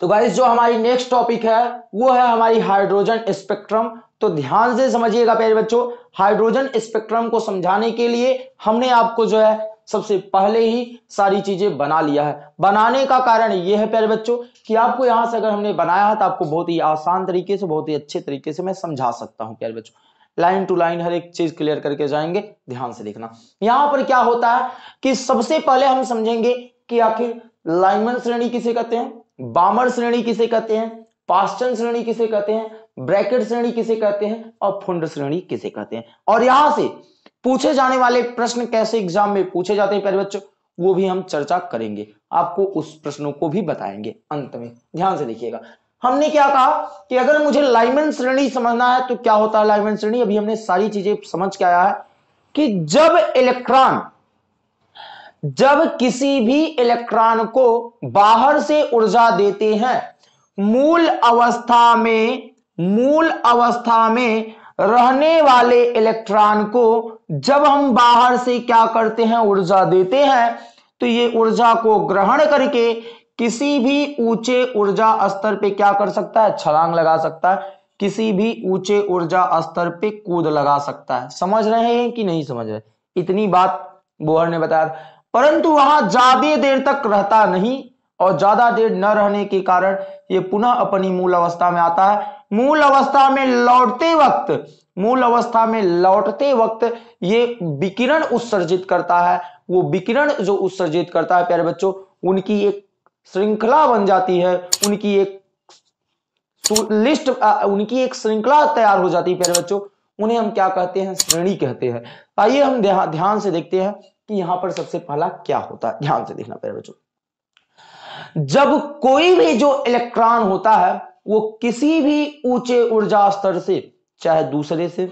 तो गाइस जो हमारी नेक्स्ट टॉपिक है वो है हमारी हाइड्रोजन स्पेक्ट्रम तो ध्यान से समझिएगा प्यारे बच्चों हाइड्रोजन स्पेक्ट्रम को समझाने के लिए हमने आपको जो है सबसे पहले ही सारी चीजें बना लिया है बनाने का कारण यह है प्यारे बच्चों कि आपको यहां से अगर हमने बनाया है तो आपको बहुत ही आसान तरीके से बहुत ही अच्छे तरीके से मैं समझा सकता हूं प्यारे बच्चों लाइन टू लाइन हर एक चीज क्लियर करके जाएंगे ध्यान से देखना यहां पर क्या होता है कि सबसे पहले हम समझेंगे कि आखिर लाइमन श्रेणी किसे कहते हैं बामर श्रेणी किसे कहते हैं पाश्चन श्रेणी किसे कहते हैं ब्रैकेट श्रेणी किसे कहते हैं और फुंड श्रेणी किसे कहते हैं और यहां से पूछे जाने वाले प्रश्न कैसे एग्जाम में पूछे जाते हैं प्यारे बच्चों वो भी हम चर्चा करेंगे आपको उस प्रश्नों को भी बताएंगे अंत में ध्यान से देखिएगा हमने क्या कहा कि अगर मुझे लाइमन श्रेणी समझना है तो क्या होता है लाइमन श्रेणी अभी हमने सारी चीजें समझ के आया है कि जब इलेक्ट्रॉन जब किसी भी इलेक्ट्रॉन को बाहर से ऊर्जा देते हैं मूल अवस्था में मूल अवस्था में रहने वाले इलेक्ट्रॉन को जब हम बाहर से क्या करते हैं ऊर्जा देते हैं तो ये ऊर्जा को ग्रहण करके किसी भी ऊंचे ऊर्जा स्तर पे क्या कर सकता है छलांग लगा सकता है किसी भी ऊंचे ऊर्जा स्तर पे कूद लगा सकता है समझ रहे हैं कि नहीं समझ रहे इतनी बात बोहर ने बताया परंतु वहां ज्यादा देर तक रहता नहीं और ज्यादा देर न रहने के कारण ये पुनः अपनी मूल अवस्था में आता है मूल अवस्था में लौटते वक्त मूल अवस्था में लौटते वक्त ये विकिरण उत्सर्जित करता है वो विकिरण जो उत्सर्जित करता है प्यारे बच्चों उनकी एक श्रृंखला बन जाती है उनकी एक लिस्ट उनकी एक श्रृंखला तैयार हो जाती है प्यारे बच्चों उन्हें हम क्या कहते हैं श्रेणी कहते हैं आइए हम ध्यान से देखते हैं कि यहां पर सबसे पहला क्या होता है ध्यान से देखना पहले बच्चों जब कोई भी जो इलेक्ट्रॉन होता है वो किसी भी ऊंचे ऊर्जा स्तर से चाहे दूसरे से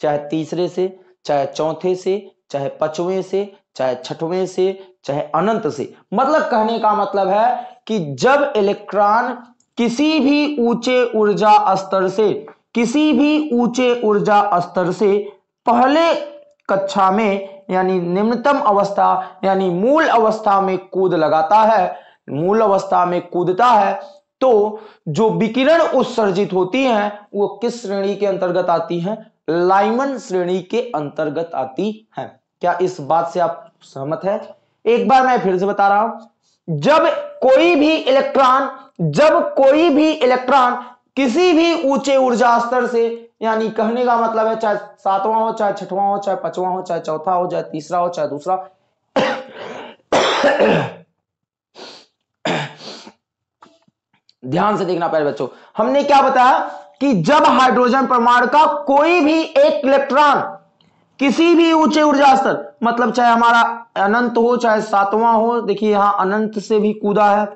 चाहे तीसरे से चाहे चौथे से चाहे पचवें से चाहे छठवें से चाहे अनंत से मतलब कहने का मतलब है कि जब इलेक्ट्रॉन किसी भी ऊंचे ऊर्जा स्तर से किसी भी ऊंचे ऊर्जा स्तर से पहले कक्षा में यानी निम्नतम अवस्था यानी मूल अवस्था में कूद लगाता है मूल अवस्था में कूदता है तो जो विकिरण उत्सर्जित होती है वो किस श्रेणी के अंतर्गत आती है लाइमन श्रेणी के अंतर्गत आती है क्या इस बात से आप सहमत है एक बार मैं फिर से बता रहा हूं जब कोई भी इलेक्ट्रॉन जब कोई भी इलेक्ट्रॉन किसी भी ऊंचे ऊर्जा स्तर से यानी कहने का मतलब है चाहे सातवां हो चाहे छठवां हो चाहे पांचवा हो चाहे चौथा हो चाहे तीसरा हो चाहे दूसरा ध्यान से देखना पहले बच्चों हमने क्या बताया कि जब हाइड्रोजन परमाणु का कोई भी एक इलेक्ट्रॉन किसी भी ऊंचे ऊर्जा स्तर मतलब चाहे हमारा अनंत हो चाहे सातवां हो देखिए यहां अनंत से भी कूदा है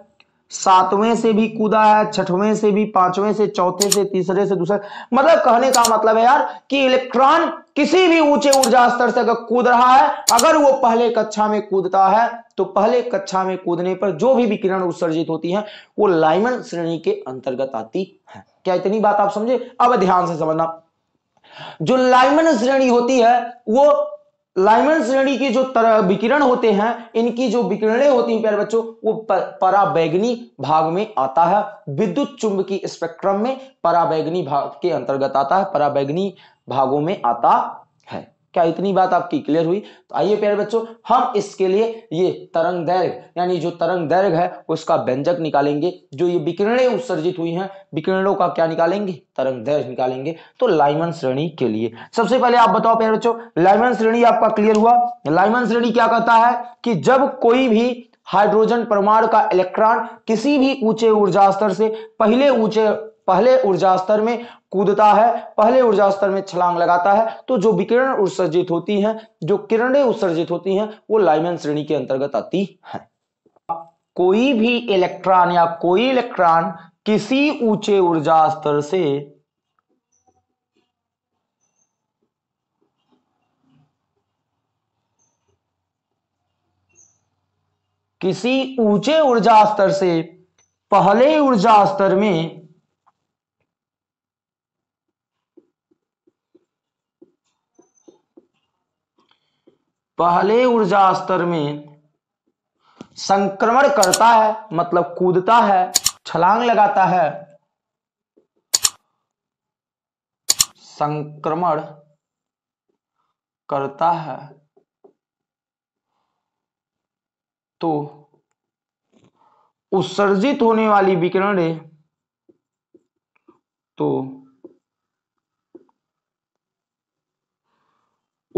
सातवें से भी कूदा है छठवें से भी पांचवें से चौथे से तीसरे से दूसरे मतलब कहने का मतलब है यार कि इलेक्ट्रॉन किसी भी ऊंचे ऊर्जा स्तर से अगर कूद रहा है अगर वो पहले कक्षा में कूदता है तो पहले कक्षा में कूदने पर जो भी विकिरण उत्सर्जित होती है वो लाइमन श्रेणी के अंतर्गत आती है क्या इतनी बात आप समझे अब ध्यान से समझना जो लाइमन श्रेणी होती है वो लाइमन श्रेणी के जो तरह विकिरण होते हैं इनकी जो विकिरणें होती हैं प्यारे बच्चों वो पराबैगनी भाग में आता है विद्युत चुंबकीय स्पेक्ट्रम में पराबैगनी भाग के अंतर्गत आता है पराबैगनी भागों में आता क्या इतनी बात आपकी क्लियर हुई तो आइए प्यारे बच्चों हम इसके लिए ये तरंग दैर्घ यानी जो तरंग दैर्घ है उसका व्यंजक निकालेंगे जो ये विकिरणें उत्सर्जित हुई हैं विकिरणों का क्या निकालेंगे तरंग दैर्घ निकालेंगे तो लाइमन श्रेणी के लिए सबसे पहले आप बताओ प्यारे बच्चों लाइमन श्रेणी आपका क्लियर हुआ लाइमन श्रेणी क्या कहता है कि जब कोई भी हाइड्रोजन परमाणु का इलेक्ट्रॉन किसी भी ऊंचे ऊर्जा स्तर से पहले ऊंचे पहले ऊर्जा स्तर में कूदता है पहले ऊर्जा स्तर में छलांग लगाता है तो जो विकिरण उत्सर्जित होती हैं जो किरणें उत्सर्जित होती हैं वो लाइमन श्रेणी के अंतर्गत आती हैं कोई भी इलेक्ट्रॉन या कोई इलेक्ट्रॉन किसी ऊंचे ऊर्जा स्तर से किसी ऊंचे ऊर्जा स्तर से पहले ऊर्जा स्तर में पहले ऊर्जा स्तर में संक्रमण करता है मतलब कूदता है छलांग लगाता है संक्रमण करता है तो उत्सर्जित होने वाली विकिरण तो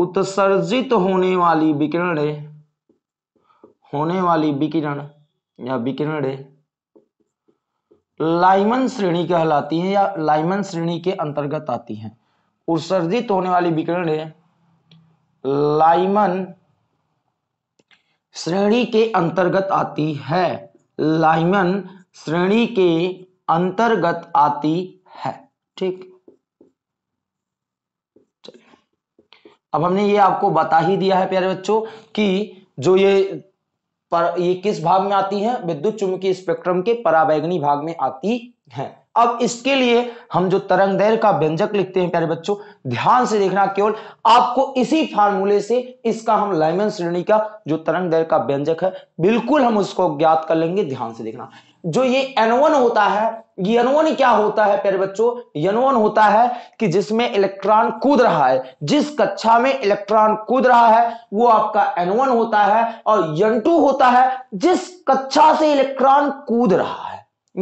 उत्सर्जित होने वाली विकिरणें होने वाली विकिरण या विकिरणें लाइमन श्रेणी कहलाती है या लाइमन श्रेणी के अंतर्गत आती है उत्सर्जित होने वाली विकिरणें लाइमन श्रेणी के अंतर्गत आती है लाइमन श्रेणी के अंतर्गत आती है ठीक अब हमने ये आपको बता ही दिया है प्यारे बच्चों कि जो ये पर ये किस भाग में आती है विद्युत चुंबकीय स्पेक्ट्रम के पराबैगनी भाग में आती है अब इसके लिए हम जो तरंग दैर का व्यंजक लिखते हैं प्यारे बच्चों ध्यान से देखना केवल आपको इसी फार्मूले से इसका हम लाइमन श्रेणी का जो तरंग दैर का व्यंजक है बिल्कुल हम उसको ज्ञात कर लेंगे ध्यान से देखना जो ये एनवन होता है ये क्या होता है प्यारे बच्चों यनवन होता है कि जिसमें इलेक्ट्रॉन कूद रहा है जिस कक्षा में इलेक्ट्रॉन कूद रहा है वो आपका एनवन होता है और यन टू होता है जिस कक्षा से इलेक्ट्रॉन कूद रहा है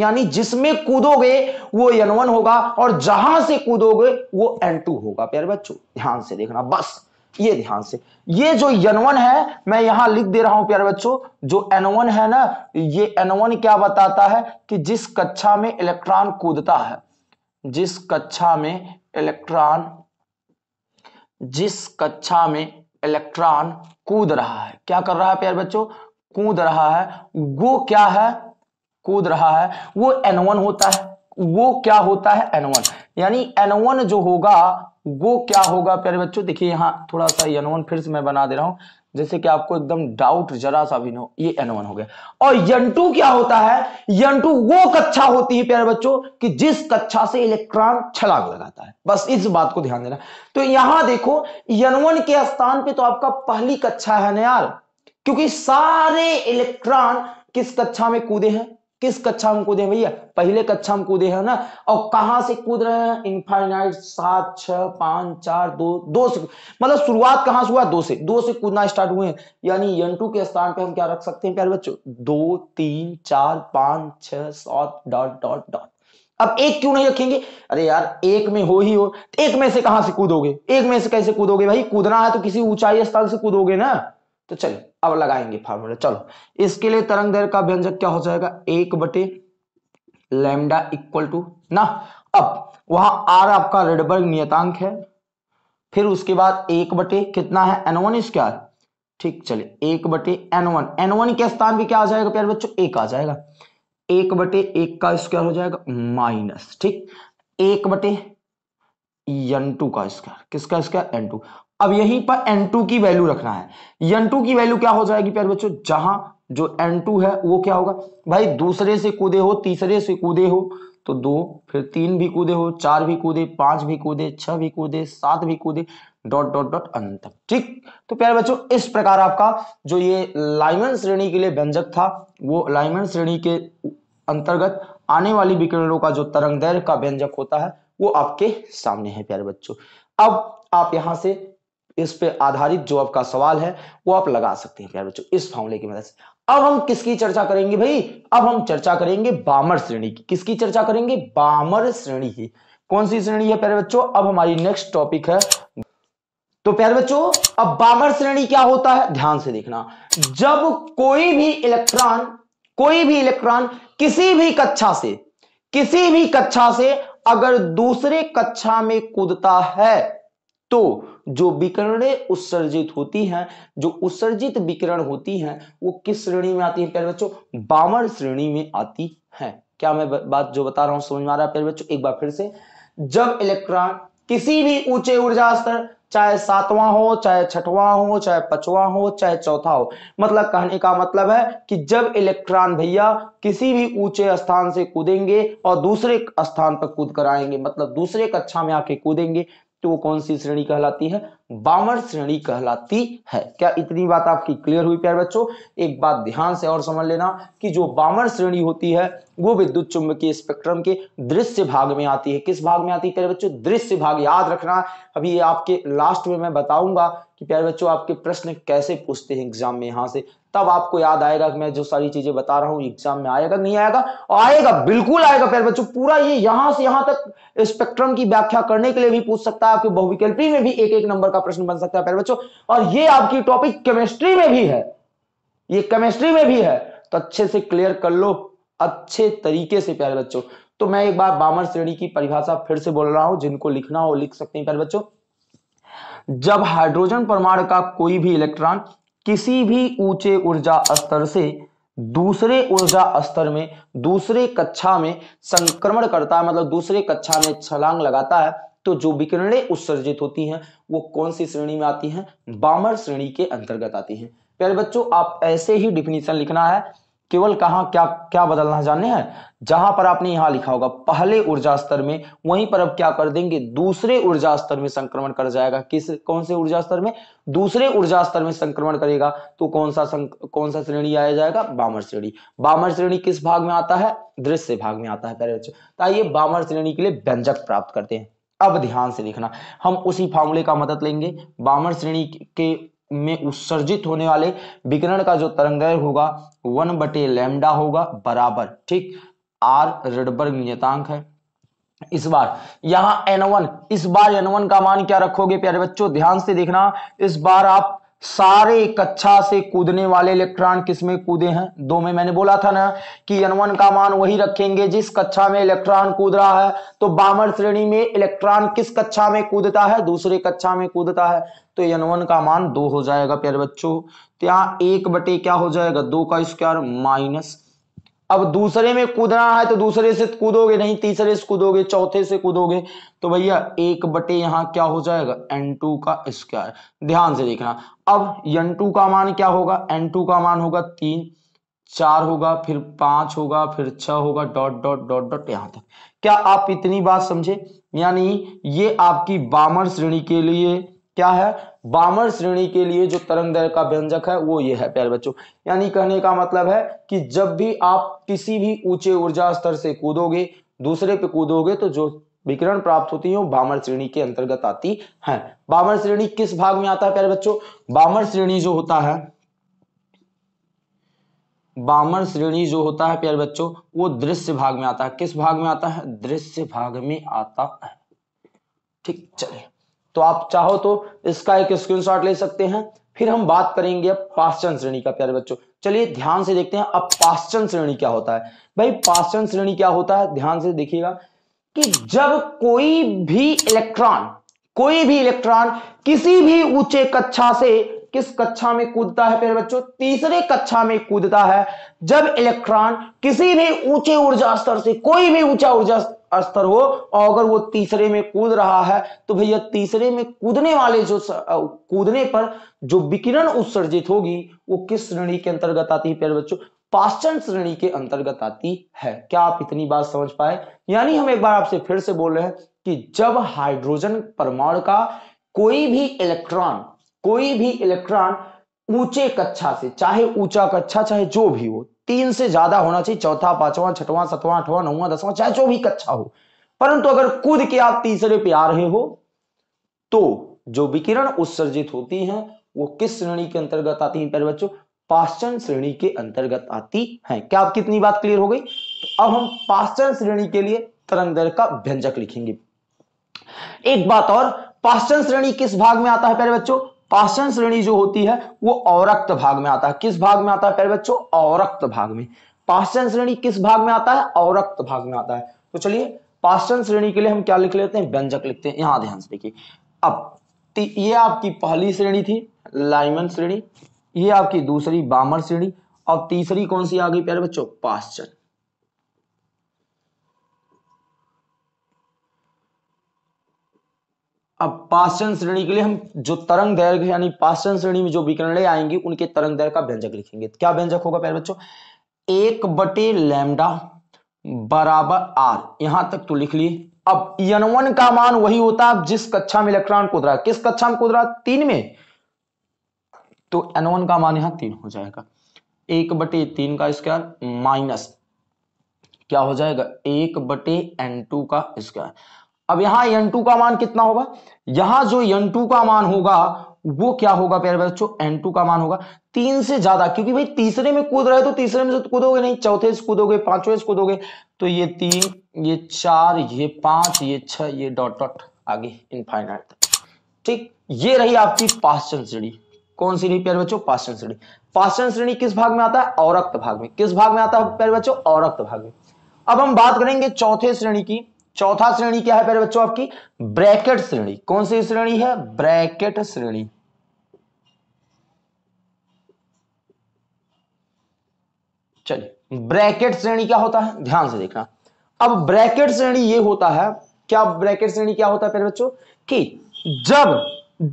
यानी जिसमें कूदोगे वो एन होगा और जहां से कूदोगे वो एन होगा प्यारे बच्चों ध्यान से देखना बस ये ध्यान से ये जो यनवन है मैं यहां लिख दे रहा हूं प्यारे बच्चों जो एनवन है ना ये एनवन क्या बताता है कि जिस कक्षा में इलेक्ट्रॉन कूदता है जिस कक्षा में इलेक्ट्रॉन जिस कक्षा में इलेक्ट्रॉन कूद रहा है क्या कर रहा है प्यारे बच्चों कूद रहा है वो क्या है कूद रहा है वो एनवन होता है वो क्या होता है एनवन यानी एनवन जो होगा वो क्या होगा प्यारे बच्चों देखिए यहाँ थोड़ा सा यनवन फिर से मैं बना दे रहा हूं जैसे कि आपको एकदम डाउट जरा सा भी न हो ये एनवन हो गया और यंटू क्या होता है यंटू वो कक्षा होती है प्यारे बच्चों कि जिस कक्षा से इलेक्ट्रॉन छलांग लगाता है बस इस बात को ध्यान देना तो यहां देखो यनवन के स्थान पे तो आपका पहली कक्षा है न यार क्योंकि सारे इलेक्ट्रॉन किस कक्षा में कूदे हैं किस कक्षा में कूदे भैया पहले कक्षा में कूदे है ना और कहा से कूद रहे हैं इनफाइनाइट सात छह पांच चार दो दो से मतलब शुरुआत कहां से हुआ दो से दो से कूदना स्टार्ट हुए हैं यानी यन टू के स्थान पे हम क्या रख सकते हैं प्यारे बच्चों दो तीन चार पांच छ सात डॉट डॉट डॉट अब एक क्यों नहीं रखेंगे अरे यार एक में हो ही हो एक में से कहां से कूदोगे एक में से कैसे कूदोगे भाई कूदना है तो किसी ऊंचाई स्थल से कूदोगे ना तो चलिए अब लगाएंगे फार्मूला चलो इसके लिए तरंग दैर का व्यंजक क्या हो जाएगा एक बटे लेमडा इक्वल टू ना अब वहां आर आपका रेडबर्ग नियतांक है फिर उसके बाद एक बटे कितना है एन वन स्क्वायर ठीक चलिए एक बटे एन वन एन वन के स्थान भी क्या आ जाएगा प्यारे बच्चों एक आ जाएगा एक बटे एक का स्क्वायर हो जाएगा माइनस ठीक एक बटे एन टू का स्क्वायर किसका स्क्वायर एन टू अब यहीं पर N2 की वैल्यू रखना है N2 की वैल्यू क्या हो जाएगी प्यारे बच्चों जहां जो N2 है वो क्या होगा भाई दूसरे से कूदे हो तीसरे से कूदे हो तो दो फिर तीन भी कूदे हो चार भी कूदे पांच भी कूदे छह भी कूदे सात भी कूदे डॉट डॉट डॉट अंत तक ठीक तो प्यारे बच्चों इस प्रकार आपका जो ये लाइमन श्रेणी के लिए व्यंजक था वो लाइमन श्रेणी के अंतर्गत आने वाली विकिरणों का जो तरंग दैर्घ्य का व्यंजक होता है वो आपके सामने है प्यारे बच्चों अब आप यहां से इस पे आधारित जो आपका सवाल है वो आप लगा सकते हैं प्यारे बच्चों इस फॉर्मूले की मदद से अब हम किसकी चर्चा करेंगे भाई अब हम चर्चा करेंगे बामर श्रेणी की किसकी चर्चा करेंगे बामर श्रेणी की कौन सी श्रेणी है प्यारे बच्चों अब हमारी नेक्स्ट टॉपिक है तो प्यारे बच्चों अब बामर श्रेणी क्या होता है ध्यान से देखना जब कोई भी इलेक्ट्रॉन कोई भी इलेक्ट्रॉन किसी भी कक्षा से किसी भी कक्षा से अगर दूसरे कक्षा में कूदता है तो जो विकरण उत्सर्जित होती हैं जो उत्सर्जित विकिरण होती हैं वो किस श्रेणी में आती है प्यारे बच्चों बामर श्रेणी में आती है क्या मैं बात जो बता रहा हूं समझ में आ रहा है प्यारे बच्चों एक बार फिर से जब इलेक्ट्रॉन किसी भी ऊंचे ऊर्जा स्तर चाहे सातवां हो चाहे छठवां हो चाहे पचवां हो चाहे चौथा हो मतलब कहने का मतलब है कि जब इलेक्ट्रॉन भैया किसी भी ऊंचे स्थान से कूदेंगे और दूसरे स्थान पर कूद कर आएंगे मतलब दूसरे कक्षा में आके कूदेंगे तो वो कौन सी श्रेणी कहलाती है बामर श्रेणी कहलाती है क्या इतनी बात आपकी क्लियर हुई प्यारे बच्चों एक बात ध्यान से और समझ लेना कि जो बामर श्रेणी होती है वो विद्युत चुंबकीय स्पेक्ट्रम के दृश्य भाग में आती है किस भाग में आती है प्यारे बच्चों दृश्य भाग याद रखना अभी आपके लास्ट में मैं बताऊंगा कि प्यारे बच्चों आपके प्रश्न कैसे पूछते हैं एग्जाम में यहां से तब आपको याद आएगा कि मैं जो सारी चीजें बता रहा हूँ एग्जाम में आएगा नहीं आएगा आएगा बिल्कुल आएगा प्यारे बच्चों पूरा ये यहां से यहां तक स्पेक्ट्रम की व्याख्या करने के लिए भी पूछ सकता है आपके बहुविकल्पी में भी एक एक नंबर का प्रश्न बन सकता है प्यारे बच्चों और ये आपकी टॉपिक केमिस्ट्री में भी है ये केमिस्ट्री में भी है तो अच्छे से क्लियर कर लो अच्छे तरीके से प्यारे बच्चों तो मैं एक बार बामर श्रेणी की परिभाषा फिर से बोल रहा हूं जिनको लिखना हो लिख सकते हैं प्यारे बच्चों जब हाइड्रोजन परमाणु का कोई भी इलेक्ट्रॉन किसी भी ऊंचे ऊर्जा स्तर से दूसरे ऊर्जा स्तर में दूसरे कक्षा में संक्रमण करता है मतलब दूसरे कक्षा में छलांग लगाता है तो जो विकिरणे उत्सर्जित होती हैं वो कौन सी श्रेणी में आती हैं बामर श्रेणी के अंतर्गत आती हैं प्यारे बच्चों आप ऐसे ही डिफिनीशन लिखना है केवल कहा क्या क्या बदलना जानने हैं जहां पर आपने यहां लिखा होगा पहले ऊर्जा स्तर में वहीं पर अब क्या कर देंगे दूसरे ऊर्जा स्तर में संक्रमण कर जाएगा किस कौन से ऊर्जा स्तर में दूसरे ऊर्जा स्तर में संक्रमण करेगा तो कौन सा कौन सा श्रेणी आया जाएगा बामर श्रेणी बामर श्रेणी किस भाग में आता है दृश्य भाग में आता है प्यारे बच्चों तो बामर श्रेणी के लिए व्यंजक प्राप्त करते हैं अब ध्यान से लिखना हम उसी फॉर्मूले का मदद लेंगे बामर श्रेणी के में उत्सर्जित होने वाले विकिरण का जो तरंग होगा वन बटे लेमडा होगा बराबर ठीक आर रेडबर्ग नियतांक है इस बार एन वन इस बार वन का मान क्या रखोगे प्यारे बच्चों ध्यान से देखना इस बार आप सारे कक्षा से कूदने वाले इलेक्ट्रॉन किसमें कूदे हैं दो में मैंने बोला था ना कि यनवन का मान वही रखेंगे जिस कक्षा में इलेक्ट्रॉन कूद रहा है तो बामर श्रेणी में इलेक्ट्रॉन किस कक्षा में कूदता है दूसरे कक्षा में कूदता है तो यनवन का मान दो हो जाएगा प्यारे बच्चों तो यहाँ एक बटे क्या हो जाएगा दो का स्क्वायर माइनस अब दूसरे में कूदना है तो दूसरे से कूदोगे नहीं तीसरे से कूदोगे चौथे से कूदोगे तो भैया एक बटे यहां क्या हो जाएगा एन टू का स्क्वायर ध्यान से देखना अब एन टू का मान क्या होगा एन टू का मान होगा तीन चार होगा फिर पांच होगा फिर छह होगा डॉट डॉट डॉट डॉट यहां तक क्या आप इतनी बात समझे यानी ये आपकी बामर श्रेणी के लिए क्या है बामर श्रेणी के लिए जो तरंग दर का व्यंजक है वो ये है प्यारे बच्चों यानी कहने का मतलब है कि जब भी आप किसी भी ऊंचे ऊर्जा स्तर से कूदोगे दूसरे पे कूदोगे तो जो विकिरण प्राप्त होती है वो बामर श्रेणी के अंतर्गत आती है बामर श्रेणी किस भाग में आता है प्यारे बच्चों बामर श्रेणी जो होता है बामर श्रेणी जो होता है प्यारे बच्चों वो दृश्य भाग में आता है किस भाग में आता है दृश्य भाग में आता है ठीक चलिए तो आप चाहो तो इसका एक स्क्रीनशॉट ले सकते हैं फिर हम बात करेंगे अब पाश्चन श्रेणी का प्यारे बच्चों चलिए ध्यान से देखते हैं अब पाश्चन श्रेणी क्या होता है भाई पाश्चन श्रेणी क्या होता है ध्यान से देखिएगा कि जब कोई भी इलेक्ट्रॉन कोई भी इलेक्ट्रॉन किसी भी ऊंचे कक्षा से किस कक्षा में कूदता है प्यारे बच्चों तीसरे कक्षा में कूदता है जब इलेक्ट्रॉन किसी भी ऊंचे ऊर्जा स्तर से कोई भी ऊंचा ऊर्जा स्तर हो और अगर वो तीसरे में कूद रहा है तो भैया तीसरे में कूदने वाले जो कूदने पर जो विकिरण उत्सर्जित होगी वो किस श्रेणी के अंतर्गत आती है प्यारे बच्चों पाश्चन श्रेणी के अंतर्गत आती है क्या आप इतनी बात समझ पाए यानी हम एक बार आपसे फिर से बोल रहे हैं कि जब हाइड्रोजन परमाणु का कोई भी इलेक्ट्रॉन कोई भी इलेक्ट्रॉन ऊंचे कक्षा से चाहे ऊंचा कक्षा चाहे जो भी हो तीन से ज्यादा होना चाहिए चौथा पांचवा छठवां सतवां अठवां नौवां दसवां चाहे जो भी कक्षा हो परंतु अगर कूद के आप तीसरे पे आ रहे हो तो जो विकिरण उत्सर्जित होती है वो किस श्रेणी के अंतर्गत आती है प्यारे बच्चों पाश्चन श्रेणी के अंतर्गत आती है क्या आप कितनी बात क्लियर हो गई तो अब हम पाश्चन श्रेणी के लिए तरंग दर का व्यंजक लिखेंगे एक बात और पाश्चन श्रेणी किस भाग में आता है प्यारे बच्चों पाषण श्रेणी जो होती है वो अवरक्त भाग में आता है किस भाग में आता है प्यारे बच्चों अवरक्त भाग में पाषण श्रेणी किस भाग में आता है अवरक्त भाग में आता है तो चलिए पाषण श्रेणी के लिए हम क्या लिख लेते हैं व्यंजक लिखते हैं यहां ध्यान से देखिए अब ये आपकी पहली श्रेणी थी लाइमन श्रेणी ये आपकी दूसरी बामर श्रेणी और तीसरी कौन सी आ गई प्यारे बच्चों पाश्चन अब पाषण श्रेणी के लिए हम जो तरंग दैर्घ्य यानी पाषण श्रेणी में जो विकरणें आएंगी उनके तरंग दैर्घ्य का व्यंजक लिखेंगे क्या व्यंजक होगा प्यारे बच्चों एक बटे लैमडा बराबर आर यहां तक तो लिख लिए अब यनवन का मान वही होता है जिस कक्षा में इलेक्ट्रॉन कूद रहा है किस कक्षा में कूद रहा है तीन में तो एनवन का मान यहां तीन हो जाएगा एक बटे तीन का स्क्वायर माइनस क्या हो जाएगा एक बटे एन टू का स्क्वायर अब यहां एन टू का मान कितना होगा यहां जो एन टू का मान होगा वो क्या होगा प्यारे बच्चों एन टू का मान होगा तीन से ज्यादा क्योंकि भाई तीसरे में कूद रहे तो तीसरे में से कूदोगे नहीं चौथे से कूदोगे पांचवे से कूदोगे तो ये तीन ये चार ये पांच ये छह ये डॉट डॉट आगे इनफाइनाइट ठीक ये रही आपकी पाश्चन श्रेणी कौन सी रही प्यारे बच्चों पाश्चन श्रेणी पाश्चन श्रेणी किस भाग में आता है औरक्त भाग में किस भाग में आता है प्यारे बच्चों औरक्त भाग में अब हम बात करेंगे चौथे श्रेणी की चौथा श्रेणी क्या है प्यारे बच्चों आपकी ब्रैकेट श्रेणी कौन सी श्रेणी है ब्रैकेट श्रेणी चलिए ब्रैकेट श्रेणी क्या होता है ध्यान से देखना अब ब्रैकेट श्रेणी ये होता है क्या ब्रैकेट श्रेणी क्या होता है प्यारे बच्चों कि जब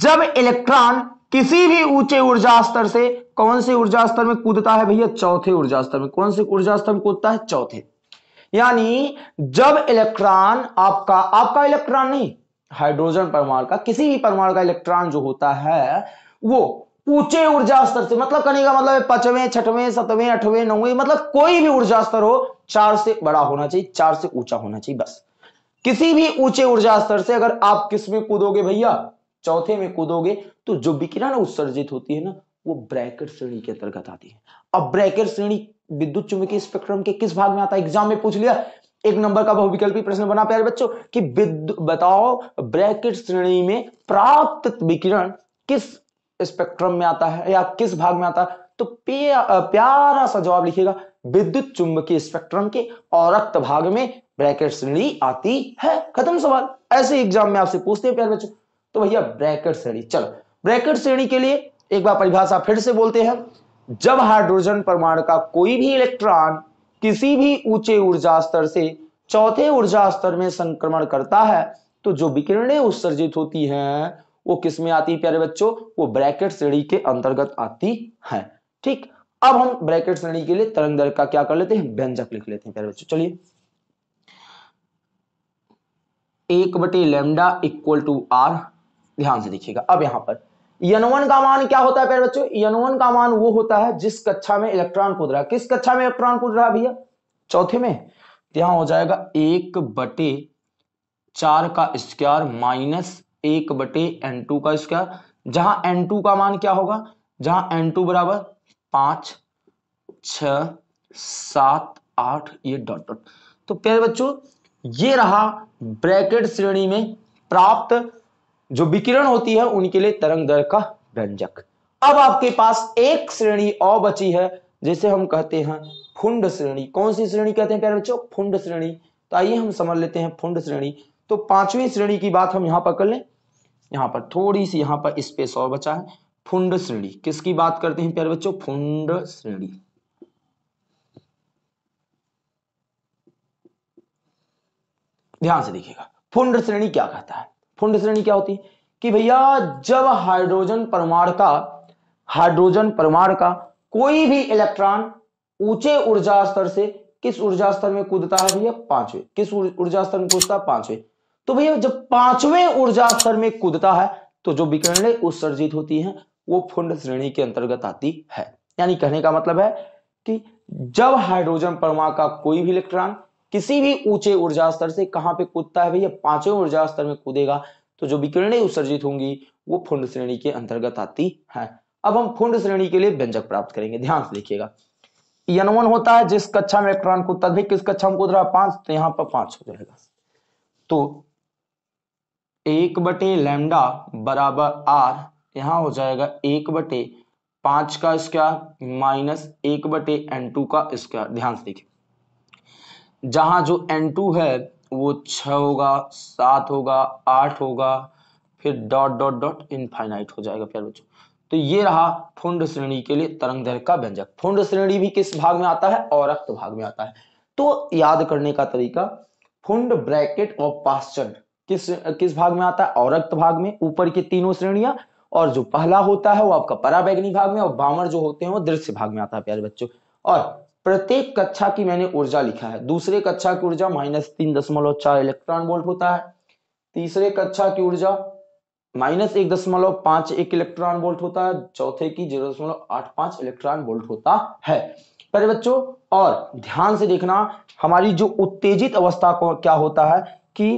जब इलेक्ट्रॉन किसी भी ऊंचे ऊर्जा स्तर से कौन से ऊर्जा स्तर में कूदता है भैया चौथे ऊर्जा स्तर में कौन से ऊर्जा स्तर में कूदता है चौथे यानी जब इलेक्ट्रॉन आपका आपका इलेक्ट्रॉन नहीं हाइड्रोजन परमाणु का किसी भी परमाणु का इलेक्ट्रॉन जो होता है वो ऊंचे ऊर्जा स्तर से मतलब कहने का मतलब पांचवें छठवें सतवें आठवें नौवें मतलब कोई भी ऊर्जा स्तर हो चार से बड़ा होना चाहिए चार से ऊंचा होना चाहिए बस किसी भी ऊंचे ऊर्जा स्तर से अगर आप किस में कूदोगे भैया चौथे में कूदोगे तो जो विकिरण उत्सर्जित होती है ना वो ब्रैकेट श्रेणी के अंतर्गत आती है अब ब्रैकेट श्रेणी विद्युत चुंबकीय स्पेक्ट्रम के किस भाग में आता है एग्जाम में पूछ लिया एक नंबर का बहुविकल्पी प्रश्न बना प्यारे बच्चों कि बताओ ब्रैकेट श्रेणी में प्राप्त विकिरण किस स्पेक्ट्रम में आता है या किस भाग में आता है तो प्यारा सा जवाब लिखेगा विद्युत चुंबकीय स्पेक्ट्रम के औरक्त भाग में ब्रैकेट श्रेणी आती है खत्म सवाल ऐसे एग्जाम में आपसे पूछते हैं प्यारे बच्चों तो भैया ब्रैकेट श्रेणी चलो ब्रैकेट श्रेणी के लिए एक बार परिभाषा फिर से बोलते हैं जब हाइड्रोजन परमाणु का कोई भी इलेक्ट्रॉन किसी भी ऊंचे ऊर्जा स्तर से चौथे ऊर्जा स्तर में संक्रमण करता है तो जो विकिरणें उत्सर्जित होती हैं वो किसमें आती है प्यारे बच्चों वो ब्रैकेट श्रेणी के अंतर्गत आती है ठीक अब हम ब्रैकेट श्रेणी के लिए तरंग दर का क्या कर लेते हैं व्यंजक लिख लेते हैं प्यारे बच्चों चलिए एक बटे लेमडा इक्वल टू आर ध्यान से देखिएगा अब यहां पर यनवन का मान क्या होता है प्यारे बच्चों यनवन का मान वो होता है जिस कक्षा में इलेक्ट्रॉन कूद रहा है किस कक्षा में इलेक्ट्रॉन कूद रहा है भैया चौथे में यहां हो जाएगा एक बटे चार का स्क्वायर माइनस एक बटे एन टू का स्क्वायर जहां एन टू का मान क्या होगा जहां एन टू बराबर पांच छ सात आठ ये डॉट डॉट तो प्यारे बच्चों ये रहा ब्रैकेट श्रेणी में प्राप्त जो विकिरण होती है उनके लिए तरंग दर का व्यंजक अब आपके पास एक श्रेणी और बची है जिसे हम कहते हैं फुंड श्रेणी कौन सी श्रेणी कहते हैं प्यारे बच्चों फुंड श्रेणी तो आइए हम समझ लेते हैं फुंड श्रेणी तो पांचवी श्रेणी की बात हम यहां पर कर लें यहां पर थोड़ी सी यहां पर स्पेस और बचा है फुंड श्रेणी किसकी बात करते हैं प्यारे बच्चों फुंड श्रेणी ध्यान से देखिएगा फुंड श्रेणी क्या कहता है फुंड श्रेणी क्या होती है कि भैया जब हाइड्रोजन परमाणु का हाइड्रोजन परमाणु का कोई भी इलेक्ट्रॉन ऊंचे ऊर्जा स्तर से किस ऊर्जा स्तर में कूदता है भैया पांचवे किस ऊर्जा स्तर में कूदता है पांचवे तो भैया जब पांचवें ऊर्जा स्तर में कूदता है तो जो विकरण उत्सर्जित होती हैं वो फुंड श्रेणी के अंतर्गत आती है यानी कहने का मतलब है कि जब हाइड्रोजन परमाणु का कोई भी इलेक्ट्रॉन किसी भी ऊंचे ऊर्जा स्तर से कहां पे कूदता है भैया पांचवें ऊर्जा स्तर में कूदेगा तो जो विकिरणें उत्सर्जित होंगी वो फुंड श्रेणी के अंतर्गत आती है अब हम फुंड श्रेणी के लिए व्यंजक प्राप्त करेंगे ध्यान से देखिएगा यनवन होता है जिस कक्षा में इलेक्ट्रॉन को तभी किस कक्षा में कूद रहा है पांच तो यहां पर पांच हो जाएगा तो एक बटे लैमडा बराबर आर यहां हो जाएगा एक बटे पांच का स्क्वायर माइनस एक बटे एन टू का स्क्वायर ध्यान से देखिए जहां जो एन टू है वो छ होगा सात होगा आठ होगा फिर डॉट डॉट डॉट इनफाइनाइट हो जाएगा प्यारे बच्चों तो ये रहा फुंड श्रेणी के लिए तरंग दैर्घ्य का व्यंजक फुंड श्रेणी भी किस भाग में आता है और भाग में आता है तो याद करने का तरीका फुंड ब्रैकेट और पाश्चन किस किस भाग में आता है और भाग में ऊपर की तीनों श्रेणियां और जो पहला होता है वो आपका पराबैगनी भाग में और बामर जो होते हैं वो दृश्य भाग में आता है प्यारे बच्चों और प्रत्येक कक्षा की मैंने ऊर्जा लिखा है दूसरे कक्षा की ऊर्जा माइनस तीन दशमलव चार इलेक्ट्रॉन वोल्ट होता है तीसरे कक्षा की ऊर्जा माइनस एक दशमलव पांच एक इलेक्ट्रॉन वोल्ट होता है चौथे की जीरो दशमलव आठ पांच इलेक्ट्रॉन वोल्ट होता है पर बच्चों और ध्यान से देखना हमारी जो उत्तेजित अवस्था को क्या होता है कि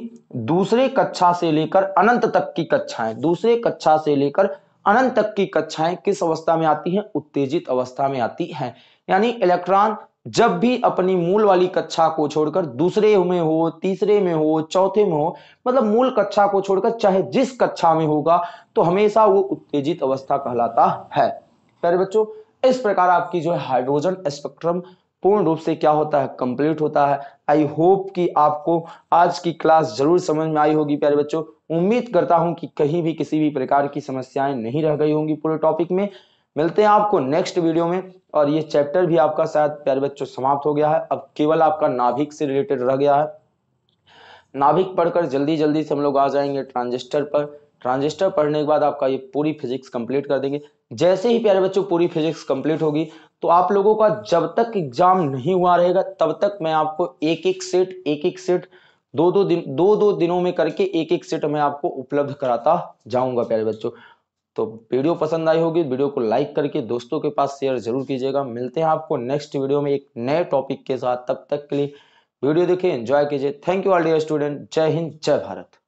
दूसरे कक्षा से लेकर अनंत तक की कक्षाएं दूसरे कक्षा से लेकर अनंत तक की कक्षाएं किस अवस्था में आती हैं उत्तेजित अवस्था में आती हैं यानी इलेक्ट्रॉन जब भी अपनी मूल वाली कक्षा को छोड़कर दूसरे में हो तीसरे में हो चौथे में हो मतलब मूल कक्षा को छोड़कर चाहे जिस कक्षा में होगा तो हमेशा वो उत्तेजित अवस्था कहलाता है प्यारे बच्चों इस प्रकार आपकी जो है हाइड्रोजन स्पेक्ट्रम पूर्ण रूप से क्या होता है कंप्लीट होता है आई होप कि आपको आज की क्लास जरूर समझ में आई होगी प्यारे बच्चों उम्मीद करता हूं कि कहीं भी किसी भी प्रकार की समस्याएं नहीं रह गई होंगी पूरे टॉपिक में मिलते हैं आपको नेक्स्ट वीडियो में और ये चैप्टर भी आपका शायद प्यारे बच्चों समाप्त हो गया है अब केवल आपका नाभिक से रिलेटेड रह गया है नाभिक पढ़कर जल्दी जल्दी से हम लोग आ जाएंगे ट्रांजिस्टर पर ट्रांजिस्टर पढ़ने के बाद आपका ये पूरी फिजिक्स कंप्लीट कर देंगे जैसे ही प्यारे बच्चों पूरी फिजिक्स कंप्लीट होगी तो आप लोगों का जब तक एग्जाम नहीं हुआ रहेगा तब तक मैं आपको एक एक सेट एक एक सेट दो दो दिन दो दो दिनों में करके एक एक सेट मैं आपको उपलब्ध कराता जाऊंगा प्यारे बच्चों तो वीडियो पसंद आई होगी वीडियो को लाइक करके दोस्तों के पास शेयर जरूर कीजिएगा मिलते हैं आपको नेक्स्ट वीडियो में एक नए टॉपिक के साथ तब तक के लिए वीडियो देखिए एंजॉय कीजिए thank you all dear student जय हिंद जय भारत